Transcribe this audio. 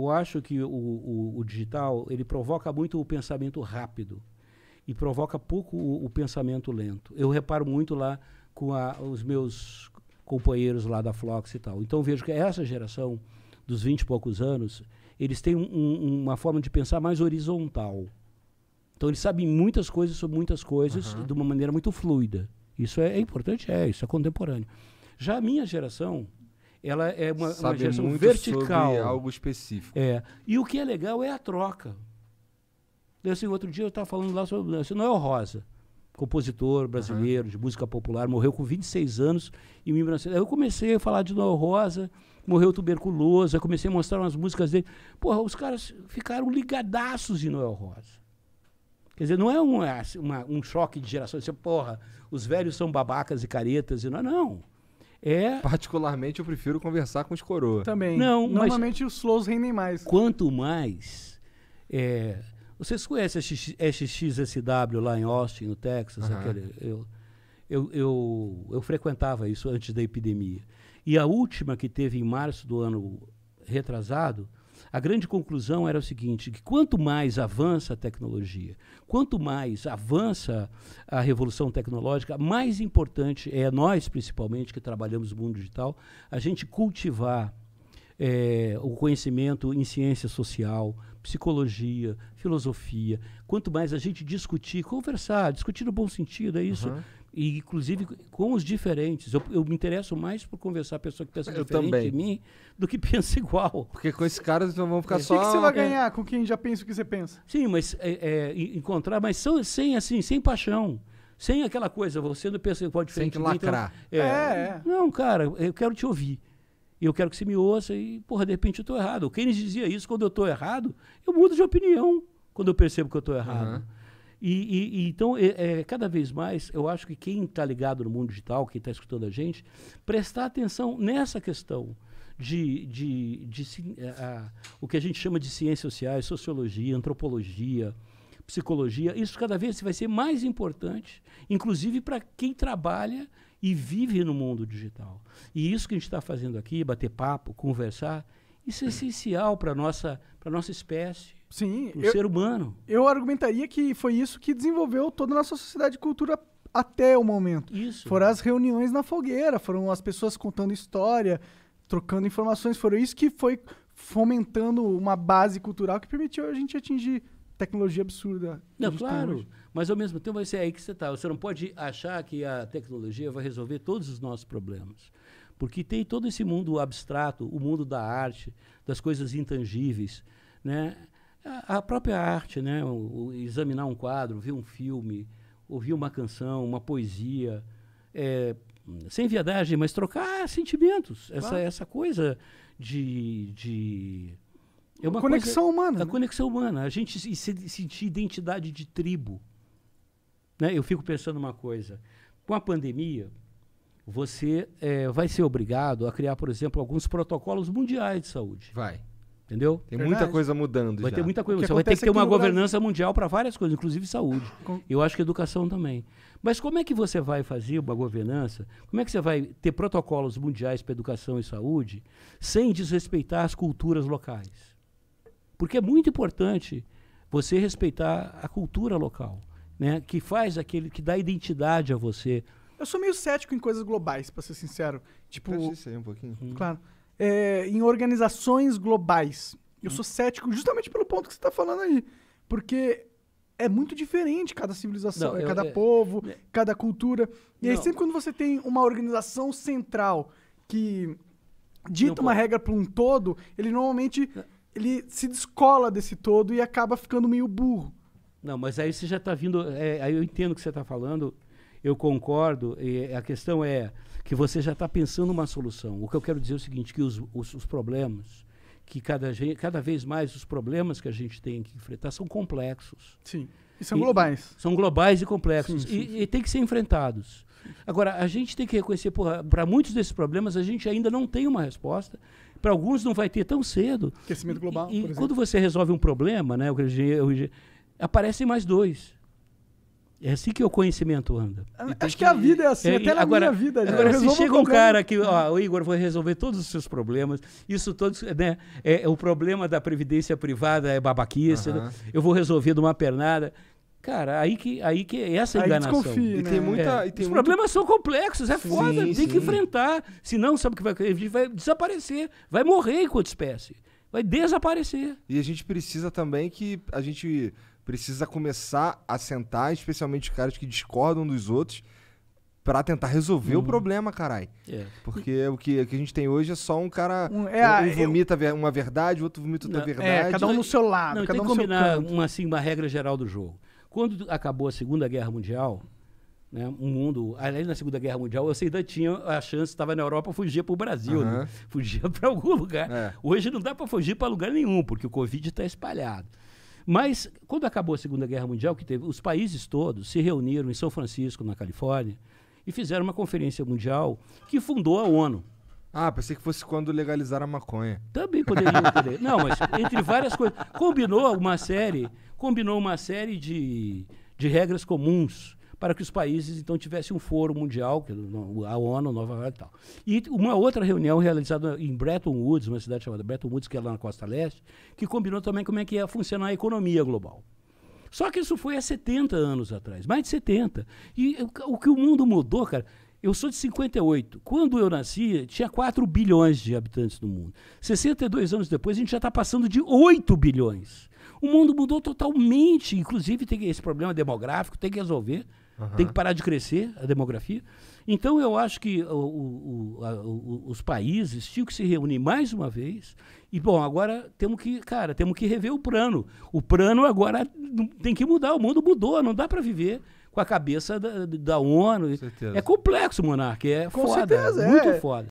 Eu acho que o, o, o, digital ele provoca muito o pensamento rápido e provoca pouco o, o pensamento lento. Eu reparo muito lá com a, os meus companheiros lá da Flox e tal. Então vejo que essa geração dos 20 e poucos anos, eles têm um, um, uma forma de pensar mais horizontal. Então eles sabem muitas coisas sobre muitas coisas uhum. de uma maneira muito fluida. Isso é, é importante, é, isso é contemporâneo. Já a minha geração, ela é uma, Sabe uma muito vertical. Sobre algo específico. É. E o que é legal é a troca. Desse assim, outro dia eu estava falando lá sobre o Noel Rosa, compositor brasileiro uhum. de música popular, morreu com 26 anos em 1900. Eu comecei a falar de Noel Rosa, morreu tuberculoso, comecei a mostrar umas músicas dele. Porra, os caras ficaram ligadaços em Noel Rosa. Quer dizer, não é um, é, assim, uma, um choque de gerações, assim, porra, os velhos são babacas e caretas, e não, é, não. É. Particularmente, eu prefiro conversar com os coroas. Também. Não, Normalmente os flows rendem mais. Quanto mais. É, vocês conhecem a é SXSW lá em Austin, no Texas? Uhum. Aquele, eu, eu, eu, eu frequentava isso antes da epidemia. E a última que teve em março do ano retrasado a grande conclusão era o seguinte: que quanto mais avança a tecnologia, quanto mais avança a revolução tecnológica, mais importante é nós, principalmente, que trabalhamos no mundo digital, a gente cultivar é, o conhecimento em ciência social, psicologia, filosofia. Quanto mais a gente discutir, conversar, discutir no bom sentido, é isso. Uhum. E, inclusive, com os diferentes. Eu, eu me interesso mais por conversar com a pessoa que pensa eu diferente também. de mim do que pensa igual. Porque com esses caras não vão ficar é, só... O que, que você vai é. ganhar com quem já pensa o que você pensa? Sim, mas é, é, encontrar, mas são, sem, assim, sem paixão sem aquela coisa, você não pensa igual diferente. Sem te então lacrar. Então, é, é, Não, cara, eu quero te ouvir. Eu quero que você me ouça e, porra, de repente eu estou errado. O Keynes dizia isso, quando eu estou errado, eu mudo de opinião quando eu percebo que eu estou errado. Uhum. E, e, e então, é, é, cada vez mais, eu acho que quem está ligado no mundo digital, quem está escutando a gente, prestar atenção nessa questão de, de, de, de é, a, o que a gente chama de ciências sociais, sociologia, antropologia, psicologia, isso cada vez vai ser mais importante, inclusive para quem trabalha e vive no mundo digital. E isso que a gente está fazendo aqui, bater papo, conversar, isso é essencial para a nossa, nossa espécie, Sim. O ser humano. Eu argumentaria que foi isso que desenvolveu toda a nossa sociedade e cultura até o momento. Isso. Foram as reuniões na fogueira, foram as pessoas contando história, trocando informações, foram isso que foi fomentando uma base cultural que permitiu a gente atingir tecnologia absurda. Não, claro, mas ao mesmo tempo é aí que você está. Você não pode achar que a tecnologia vai resolver todos os nossos problemas. Porque tem todo esse mundo abstrato, o mundo da arte, das coisas intangíveis, né? A, própria arte, né? O, o examinar um quadro, ver um filme, ouvir uma canção, uma poesia, é, sem viadagem, mas trocar sentimentos. Claro. Essa, essa coisa de. de é uma conexão coisa, humana. A né? conexão humana. A gente se, se, sentir identidade de tribo. Né? Eu fico pensando uma coisa. Com a pandemia, você é, vai ser obrigado a criar, por exemplo, alguns protocolos mundiais de saúde. Vai. Entendeu? Tem Verdade. muita coisa mudando. Vai já. ter muita coisa. Você vai ter que é ter uma governança Brasil. mundial para várias coisas, inclusive saúde. Eu acho que educação também. Mas como é que você vai fazer uma governança? Como é que você vai ter protocolos mundiais para educação e saúde sem desrespeitar as culturas locais? Porque é muito importante você respeitar a cultura local, né? Que faz aquele que dá identidade a você. Eu sou meio cético em coisas globais, para ser sincero. Tipo, Pode um pouquinho. Claro. Hum é, em organizações globais. Eu hum. sou cético justamente pelo ponto que você está falando aí. Porque é muito diferente cada civilização, não, é cada eu, é, povo, eu, é. cada cultura. E não. aí, sempre quando você tem uma organização central que dita não, uma regra para um todo, ele normalmente ele se descola desse todo e acaba ficando meio burro. Não, mas aí você já está vindo. É, aí eu entendo o que você está falando, eu concordo. a questão é que você já está pensando uma solução. O que eu quero dizer é o seguinte, que os, os, os problemas, que cada, cada vez mais os problemas que a gente tem que enfrentar são complexos. Sim. E são e, globais. São globais e complexos. Sim, sim, e, sim. e tem que ser enfrentados. Agora, a gente tem que reconhecer, para muitos desses problemas, a gente ainda não tem uma resposta. Para alguns não vai ter tão cedo. Aquecimento global. E, e quando você resolve um problema, né, aparecem mais dois. É assim que o conhecimento anda. Ah, então, Acho que, a vida é assim, é, até na agora, minha vida. Agora, se chega um cara que, ó, o Igor vai resolver todos os seus problemas, isso todos, né, é, é o problema da previdência privada é babaquice, uhum. eu vou resolver de uma pernada. Cara, aí que, aí que é essa aí enganação. Desconfia, e tem né? muita, é. e tem Os muito... problemas são complexos, é sim, foda, tem que enfrentar. Senão, sabe o que vai acontecer? Vai desaparecer, vai morrer enquanto espécie. Vai desaparecer. E a gente precisa também que a gente precisa começar a sentar, especialmente os caras que discordam dos outros, para tentar resolver o uhum. problema, carai. Yeah. É. Porque o que, o que a gente tem hoje é só um cara. Um, é, um vomita eu... uma verdade, outro vomita outra não, é, verdade. É, cada um no seu lado. Não, cada tem um que combinar uma, assim, uma regra geral do jogo. Quando acabou a Segunda Guerra Mundial, né, um mundo. Além da Segunda Guerra Mundial, eu ainda tinha a chance, estava na Europa, né? fugia para o Brasil, uhum. né? fugia para algum lugar. É. Hoje não dá para fugir para lugar nenhum, porque o Covid está espalhado. Mas, quando acabou a Segunda Guerra Mundial, que teve, os países todos se reuniram em São Francisco, na Califórnia, e fizeram uma conferência mundial que fundou a ONU. Ah, pensei que fosse quando legalizaram a maconha. Também poderiam Não, mas entre várias coisas. Combinou uma série, combinou uma série de, de regras comuns para que os países então tivessem um foro mundial, que é a ONU, Nova York e tal. E uma outra reunião realizada em Bretton Woods, uma cidade chamada Bretton Woods, que é lá na costa leste, que combinou também como é que ia funcionar a economia global. Só que isso foi há 70 anos atrás, mais de 70. E o que o mundo mudou, cara, eu sou de 58. Quando eu nasci, tinha 4 bilhões de habitantes no mundo. 62 anos depois, a gente já está passando de 8 bilhões. O mundo mudou totalmente, inclusive tem esse problema demográfico, tem que resolver. Uhum. Tem que parar de crescer a demografia. Então, eu acho que o, o, a, o, os países tinham que se reunir mais uma vez. E, bom, agora temos que, cara, temos que rever o plano. O plano agora tem que mudar. O mundo mudou, não dá para viver com a cabeça da, da ONU. É complexo, Monarque. É Com foda. Certeza, é. muito foda.